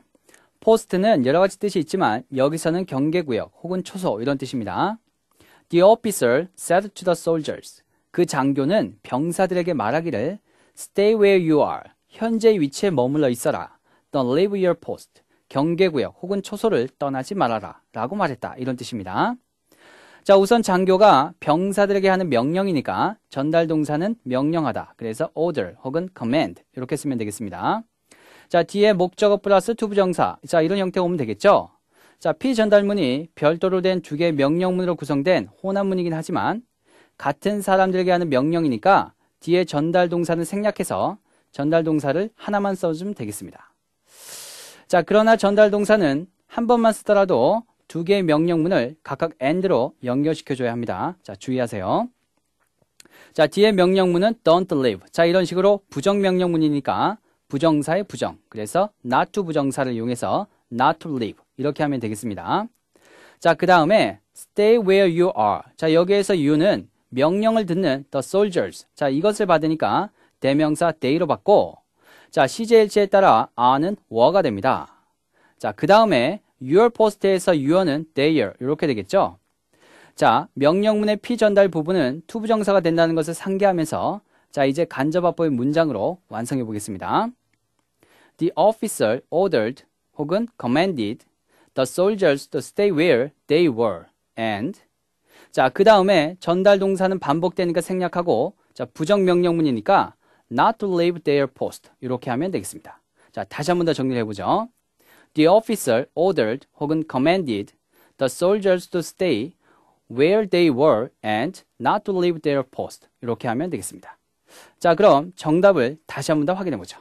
포스트는 여러 가지 뜻이 있지만 여기서는 경계구역 혹은 초소 이런 뜻입니다. The officer said to the soldiers. 그 장교는 병사들에게 말하기를 Stay where you are. 현재 위치에 머물러 있어라. Don't leave your post. 경계구역 혹은 초소를 떠나지 말아라. 라고 말했다. 이런 뜻입니다. 자, 우선 장교가 병사들에게 하는 명령이니까 전달 동사는 명령하다. 그래서 order 혹은 command 이렇게 쓰면 되겠습니다. 자, 뒤에 목적어 플러스 투부정사. 자, 이런 형태 오면 되겠죠? 자, 피전달문이 별도로 된 두 개의 명령문으로 구성된 혼합문이긴 하지만 같은 사람들에게 하는 명령이니까 뒤에 전달 동사는 생략해서 전달 동사를 하나만 써주면 되겠습니다. 자, 그러나 전달 동사는 한 번만 쓰더라도 두 개의 명령문을 각각 and로 연결시켜줘야 합니다. 자, 주의하세요. 자, 뒤에 명령문은 don't leave. 자, 이런 식으로 부정명령문이니까 부정사의 부정. 그래서 not to 부정사를 이용해서 not to leave. 이렇게 하면 되겠습니다. 자, 그 다음에 stay where you are. 자, 여기에서 you는 명령을 듣는 the soldiers. 자, 이것을 받으니까 대명사 d a y 로 받고 자, 시제일치에 따라 are는 were가 됩니다. 자, 그 다음에 your post에서 y o u r 는 their 이렇게 되겠죠. 자, 명령문의 피전달 부분은 투부정사가 된다는 것을 상기하면서 자, 이제 간접합법의 문장으로 완성해 보겠습니다. The officer ordered 혹은 commanded the soldiers to stay where they were and 자, 그 다음에 전달 동사는 반복되니까 생략하고, 자, 부정명령문이니까 not to leave their post. 이렇게 하면 되겠습니다. 자, 다시 한 번 더 정리를 해보죠. The officer ordered 혹은 commanded the soldiers to stay where they were and not to leave their post. 이렇게 하면 되겠습니다. 자, 그럼 정답을 다시 한 번 더 확인해 보죠.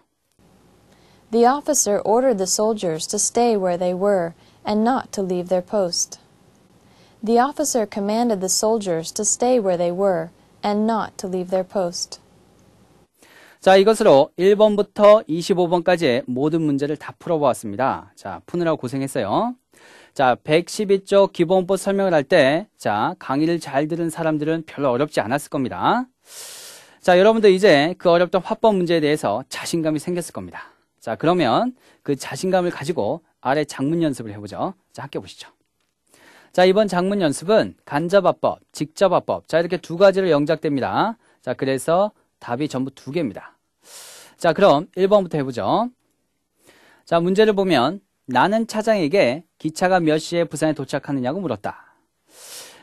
The officer ordered the soldiers to stay where they were and not to leave their post. The officer commanded the soldiers to stay where they were and not to leave their post. 자, 이것으로 1번부터 25번까지의 모든 문제를 다 풀어보았습니다. 자, 푸느라 고생했어요. 고 자, 112쪽 기본법 설명을 할 때, 자, 강의를 잘 들은 사람들은 별로 어렵지 않았을 겁니다. 자, 여러분들 이제 그 어렵던 화법 문제에 대해서 자신감이 생겼을 겁니다. 자, 그러면 그 자신감을 가지고 아래 장문 연습을 해보죠. 자, 함께 보시죠. 자, 이번 작문 연습은 간접합법직접합법 자, 이렇게 두가지로 영작됩니다. 자, 그래서 답이 전부 두 개입니다. 자, 그럼 1번부터 해보죠. 자, 문제를 보면 나는 차장에게 기차가 몇 시에 부산에 도착하느냐고 물었다.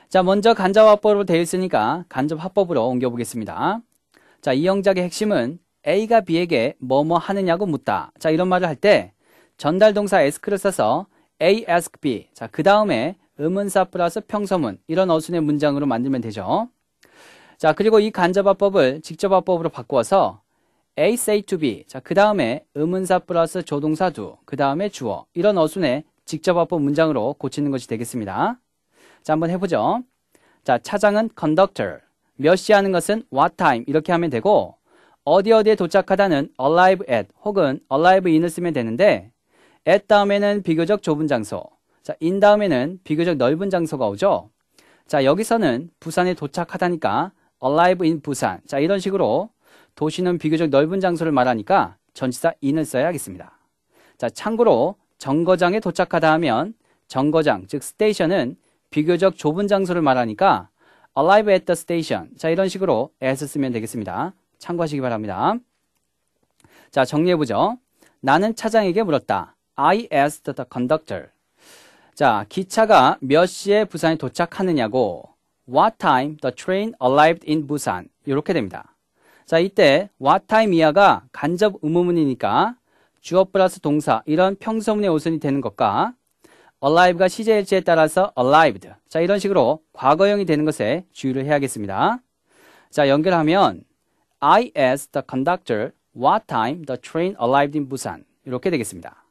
자, 먼저 간접합법으로 되어 있으니까 간접합법으로 옮겨보겠습니다. 자, 이 영작의 핵심은 A가 B에게 뭐뭐 하느냐고 묻다. 자, 이런 말을 할 때 전달 동사 ask를 써서 A ask B. 자, 그 다음에 음운사 플러스 평서문 이런 어순의 문장으로 만들면 되죠. 자 그리고 이 간접화법을 직접화법으로 바꾸어서 A say to b 자그 다음에 음운사 플러스 조동사 d 그 다음에 주어 이런 어순의 직접화법 문장으로 고치는 것이 되겠습니다. 자 한번 해보죠. 자 차장은 conductor 몇 시 하는 것은 what time 이렇게 하면 되고 어디 어디에 도착하다는 arrive at 혹은 arrive in을 쓰면 되는데 at 다음에는 비교적 좁은 장소 자, 인 다음에는 비교적 넓은 장소가 오죠. 자, 여기서는 부산에 도착하다니까 alive in 부산. 자, 이런 식으로 도시는 비교적 넓은 장소를 말하니까 전치사 in을 써야 하겠습니다. 자, 참고로 정거장에 도착하다 하면 정거장, 즉 스테이션은 비교적 좁은 장소를 말하니까 alive at the station. 자, 이런 식으로 s 쓰면 되겠습니다. 참고하시기 바랍니다. 자, 정리해보죠. 나는 차장에게 물었다. I asked the conductor. 자, 기차가 몇 시에 부산에 도착하느냐고 What time the train arrived in Busan 이렇게 됩니다. 자, 이때 what time 이하가 간접 의문문이니까 주어 플러스 동사 이런 평소문의 우선이 되는 것과 alive가 시제일지에 따라서 a l i v e d 자, 이런 식으로 과거형이 되는 것에 주의를 해야겠습니다. 자, 연결하면 I asked the conductor what time the train arrived in Busan 이렇게 되겠습니다.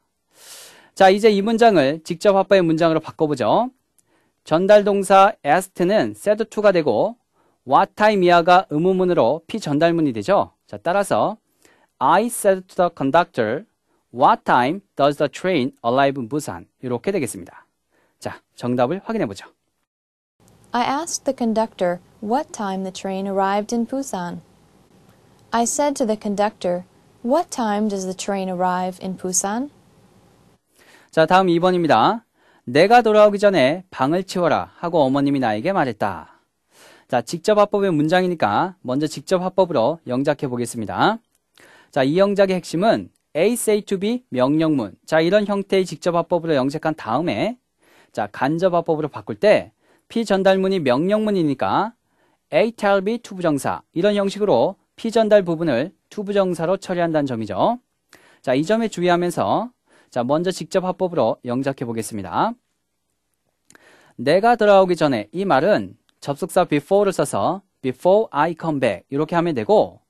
자, 이제 이 문장을 직접 화법의 문장으로 바꿔보죠. 전달 동사 ast는 said to가 되고 what time이야가 의무문으로 피전달문이 되죠. 자, 따라서 I said to the conductor what time does the train arrive in Busan 이렇게 되겠습니다. 자, 정답을 확인해 보죠. I asked the conductor what time the train arrived in Busan. I said to the conductor, What time does the train arrive in Busan? 자, 다음 2번입니다. 내가 돌아오기 전에 방을 치워라 하고 어머님이 나에게 말했다. 자, 직접 화법의 문장이니까 먼저 직접 화법으로 영작해 보겠습니다. 자, 이 영작의 핵심은 A say to B 명령문. 자, 이런 형태의 직접 화법으로 영작한 다음에 자, 간접 화법으로 바꿀 때 P 전달문이 명령문이니까 A tell B 투부정사. 이런 형식으로 P 전달 부분을 투부정사로 처리한다는 점이죠. 자, 이 점에 주의하면서 자, 먼저 직접 화법으로 영작해 보겠습니다. 내가 돌아오기 전에 이 말은 접속사 before를 써서 before I come back 이렇게 하면 되고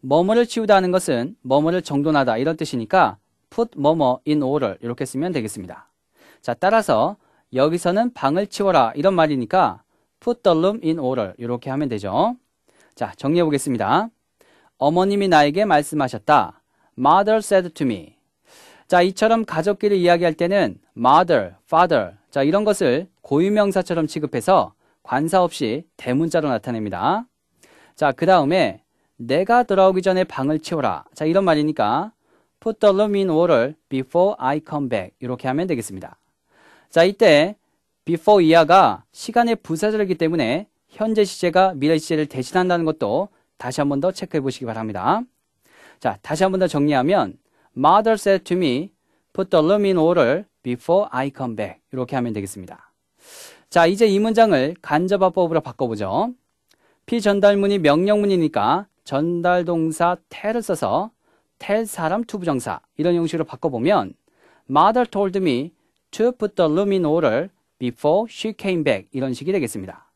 머무를 치우다는 것은 머무를 정돈하다 이런 뜻이니까 put 머머 in order 이렇게 쓰면 되겠습니다. 자, 따라서 여기서는 방을 치워라 이런 말이니까 put the room in order 이렇게 하면 되죠. 자, 정리해 보겠습니다. 어머님이 나에게 말씀하셨다. Mother said to me. 자, 이처럼 가족끼리 이야기할 때는 mother, father, 자, 이런 것을 고유명사처럼 취급해서 관사 없이 대문자로 나타냅니다. 자, 그 다음에 내가 돌아오기 전에 방을 치워라. 자, 이런 말이니까 put the room in order before I come back. 이렇게 하면 되겠습니다. 자, 이때 before 이하가 시간의 부사절이기 때문에 현재 시제가 미래 시제를 대신한다는 것도 다시 한 번 더 체크해 보시기 바랍니다. 자, 다시 한 번 더 정리하면 Mother said to me, put the room in order before I come back. 이렇게 하면 되겠습니다. 자, 이제 이 문장을 간접화법으로 바꿔보죠. 피전달문이 명령문이니까 전달동사 tell을 써서 tell 사람 투부정사 이런 형식으로 바꿔보면 Mother told me to put the room in order before she came back 이런 식이 되겠습니다.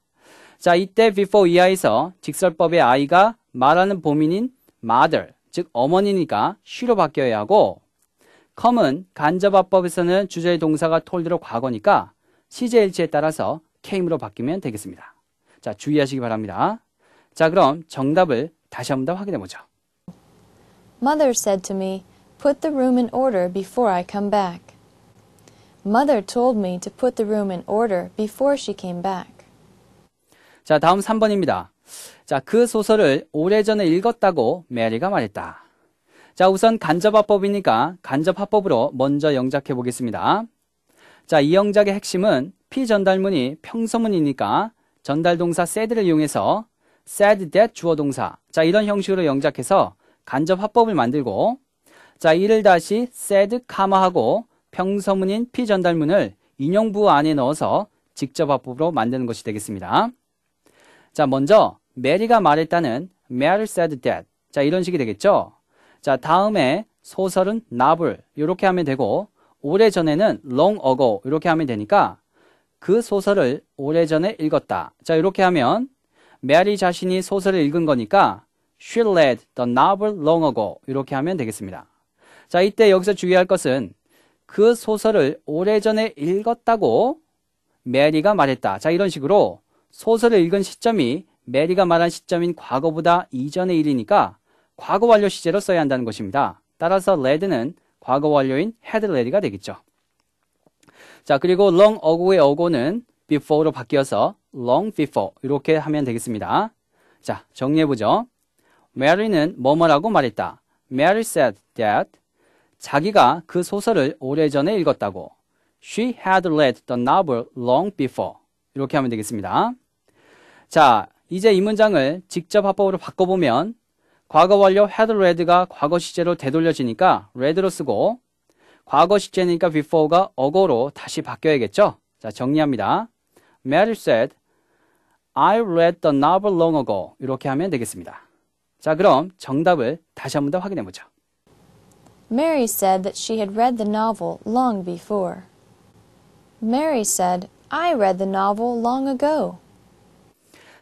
자, 이때 before 이하에서 직설법의 아이가 말하는 범인인 mother 즉 어머니니까 she로 바뀌어야 하고 come은 간접화법에서는 주제의 동사가 told로 과거니까 시제일치에 따라서 came로 바뀌면 되겠습니다. 자 주의하시기 바랍니다. 자 그럼 정답을 다시 한번 더 확인해 보죠. Mother said to me, put the room in order before I come back. Mother told me to put the room in order before she came back. 자, 다음 3번입니다. 자, 그 소설을 오래전에 읽었다고 메리가 말했다. 자, 우선 간접화법이니까 간접화법으로 먼저 영작해 보겠습니다. 자, 이 영작의 핵심은 피전달문이 평서문이니까 전달동사 said를 이용해서 said that 주어동사 자 이런 형식으로 영작해서 간접화법을 만들고 자 이를 다시 said 카마하고 평서문인 피전달문을 인용부 안에 넣어서 직접화법으로 만드는 것이 되겠습니다. 자 먼저 메리가 말했다는 Mary said that. 자, 이런 식이 되겠죠? 자, 다음에 소설은 novel 이렇게 하면 되고 오래전에는 long ago 이렇게 하면 되니까 그 소설을 오래전에 읽었다. 자, 이렇게 하면 메리 자신이 소설을 읽은 거니까 she read the novel long ago 이렇게 하면 되겠습니다. 자, 이때 여기서 주의할 것은 그 소설을 오래전에 읽었다고 메리가 말했다. 자, 이런 식으로 소설을 읽은 시점이 메리가 말한 시점인 과거보다 이전의 일이니까 과거 완료 시제로 써야 한다는 것입니다. 따라서 레드는 과거 완료인 had r e 가 되겠죠. 자, 그리고 long ago의 어고는 before로 바뀌어서 long before 이렇게 하면 되겠습니다. 자, 정리해보죠. 메리는 뭐뭐라고 말했다. Mary said that 자기가 그 소설을 오래전에 읽었다고. She had read the novel long before. 이렇게 하면 되겠습니다. 자, 이제 이 문장을 직접 합법으로 바꿔보면 과거 완료 had read가 과거 시제로 되돌려지니까 read로 쓰고 과거 시제니까 before가 어거로 다시 바뀌어야겠죠? 자, 정리합니다. Mary said, I read the novel long ago. 이렇게 하면 되겠습니다. 자, 그럼 정답을 다시 한번더 확인해 보죠. Mary said that she had read the novel long before. Mary said, I read the novel long ago.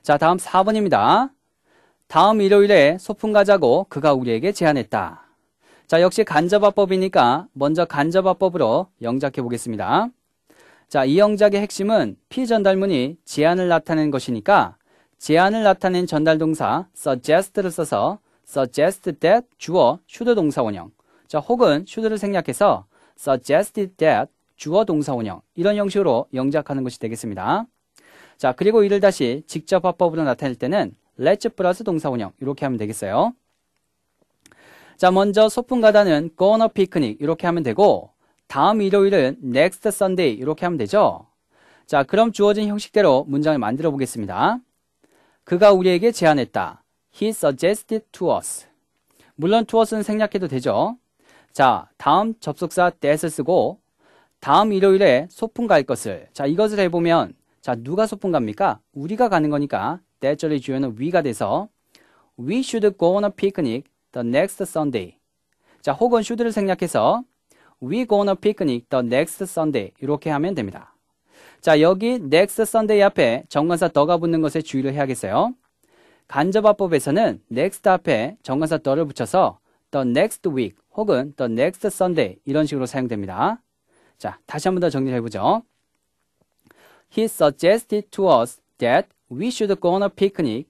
자, 다음 4번입니다. 다음 일요일에 소풍 가자고 그가 우리에게 제안했다. 자, 역시 간접화법이니까 먼저 간접화법으로 영작해 보겠습니다. 자, 이 영작의 핵심은 피전달문이 제안을 나타낸 것이니까 제안을 나타낸 전달동사 suggest를 써서 suggest that 주어 should 동사원형 자, 혹은 should를 생략해서 suggested that 주어 동사원형 이런 형식으로 영작하는 것이 되겠습니다. 자, 그리고 이를 다시 직접 화법으로 나타낼 때는 let's 플러스 동사 운영 이렇게 하면 되겠어요. 자, 먼저 소풍 가다는 gonna picnic 이렇게 하면 되고 다음 일요일은 next Sunday 이렇게 하면 되죠. 자, 그럼 주어진 형식대로 문장을 만들어 보겠습니다. 그가 우리에게 제안했다. He suggested to us. 물론 to us는 생략해도 되죠. 자, 다음 접속사 that을 쓰고 다음 일요일에 소풍 갈 것을 자, 이것을 해보면 자, 누가 소풍 갑니까? 우리가 가는 거니까 대절리 주어는 we가 돼서 we should go on a picnic the next Sunday. 자, 혹은 should를 생략해서 we go on a picnic the next Sunday 이렇게 하면 됩니다. 자, 여기 next Sunday 앞에 정관사 더가 붙는 것에 주의를 해야겠어요. 간접화법에서는 next 앞에 정관사 더를 붙여서 the next week 혹은 the next Sunday 이런 식으로 사용됩니다. 자, 다시 한번 더 정리해 보죠. He suggested to us that we should go on a picnic.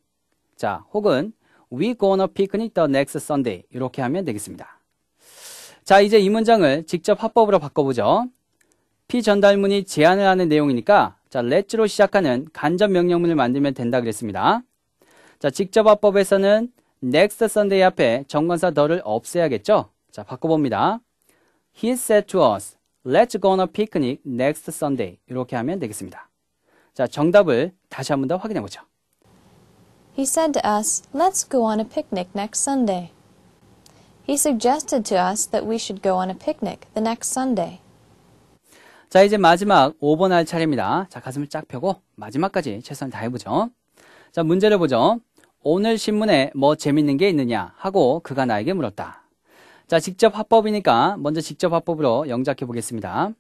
자, 혹은 we go on a picnic the next Sunday. 이렇게 하면 되겠습니다. 자, 이제 이 문장을 직접 화법으로 바꿔보죠. 피전달문이 제안을 하는 내용이니까 자, let's로 시작하는 간접 명령문을 만들면 된다 그랬습니다. 자, 직접 화법에서는 next Sunday 앞에 정관사 더를 없애야겠죠? 자, 바꿔봅니다. He said to us, let's go on a picnic next Sunday. 이렇게 하면 되겠습니다. 자, 정답을 다시 한 번 더 확인해 보죠. He said to us, "Let's go on a picnic next Sunday." He suggested to us that we should go on a picnic the next Sunday. 자, 이제 마지막 5번 할 차례입니다. 자, 가슴을 쫙 펴고 마지막까지 최선을 다해 보죠. 자, 문제를 보죠. 오늘 신문에 뭐 재밌는 게 있느냐 하고 그가 나에게 물었다. 자, 직접 화법이니까 먼저 직접 화법으로 영작해 보겠습니다.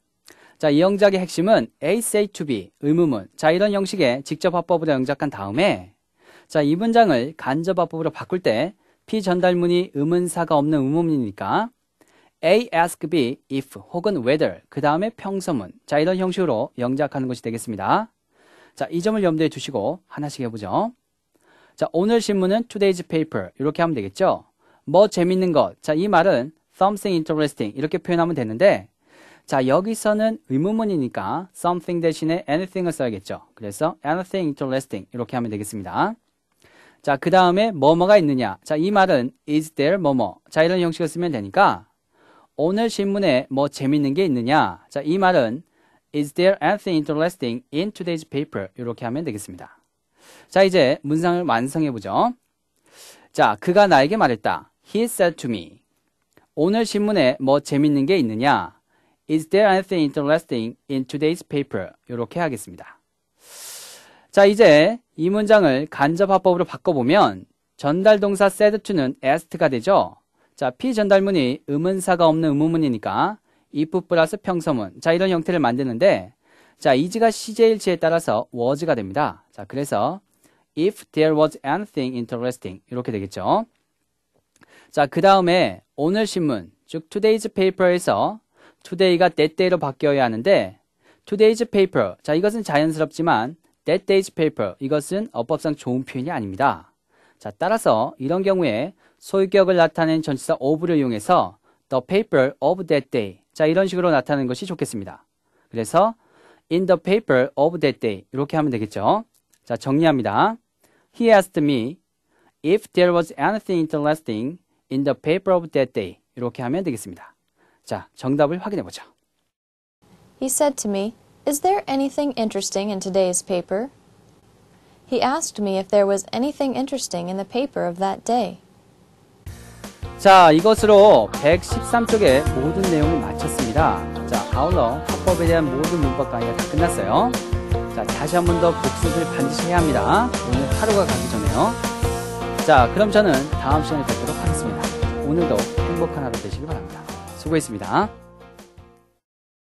자, 이 영작의 핵심은 A say to b 의문문. 자, 이런 형식의 직접 화법으로 영작한 다음에 자, 이 문장을 간접 화법으로 바꿀 때 P 전달문이 의문사가 없는 의문문이니까 A ask B if 혹은 whether 그 다음에 평서문 자 이런 형식으로 영작하는 것이 되겠습니다. 자 이 점을 염두에 두시고 하나씩 해보죠. 자 오늘 신문은 today's paper 이렇게 하면 되겠죠. 뭐 재밌는 것. 자 이 말은 something interesting 이렇게 표현하면 되는데 자, 여기서는 의문문이니까 something 대신에 anything을 써야겠죠. 그래서 anything interesting 이렇게 하면 되겠습니다. 자, 그 다음에 뭐뭐가 있느냐. 자, 이 말은 is there 뭐뭐. 자, 이런 형식을 쓰면 되니까 오늘 신문에 뭐 재밌는 게 있느냐. 자, 이 말은 is there anything interesting in today's paper 이렇게 하면 되겠습니다. 자, 이제 문상을 완성해 보죠. 자, 그가 나에게 말했다. He said to me. 오늘 신문에 뭐 재밌는 게 있느냐. Is there anything interesting in today's paper? 이렇게 하겠습니다. 자, 이제 이 문장을 간접화법으로 바꿔보면 전달동사 said to는 ased가 되죠. 자, 피전달문이 의문사가 없는 의문문이니까 if 플러스 평서문. 자, 이런 형태를 만드는데 자, 이지가 시제일치에 따라서 was가 됩니다. 자, 그래서 if there was anything interesting 이렇게 되겠죠. 자, 그 다음에 오늘 신문, 즉 today's paper에서 today가 that day로 바뀌어야 하는데 today's paper 자 이것은 자연스럽지만 that day's paper 이것은 어법상 좋은 표현이 아닙니다. 자 따라서 이런 경우에 소유격을 나타낸 전치사 of를 이용해서 the paper of that day 자 이런 식으로 나타내는 것이 좋겠습니다. 그래서 in the paper of that day 이렇게 하면 되겠죠. 자 정리합니다. He asked me if there was anything interesting in the paper of that day 이렇게 하면 되겠습니다. 자, 정답을 확인해 보죠. He said to me, "Is there anything interesting in today's paper?" He asked me if there was anything interesting in the paper of that day. 자, 이것으로 113쪽의 모든 내용을 마쳤습니다. 자, 아울러 화법에 대한 모든 문법 강의가 다 끝났어요. 자, 다시 한 번 더 복습을 반드시 해야 합니다. 오늘 하루가 가기 전에요. 자, 그럼 저는 다음 시간에 뵙도록 하겠습니다. 오늘도 행복한 하루 되시길 바랍니다. 수고했습니다.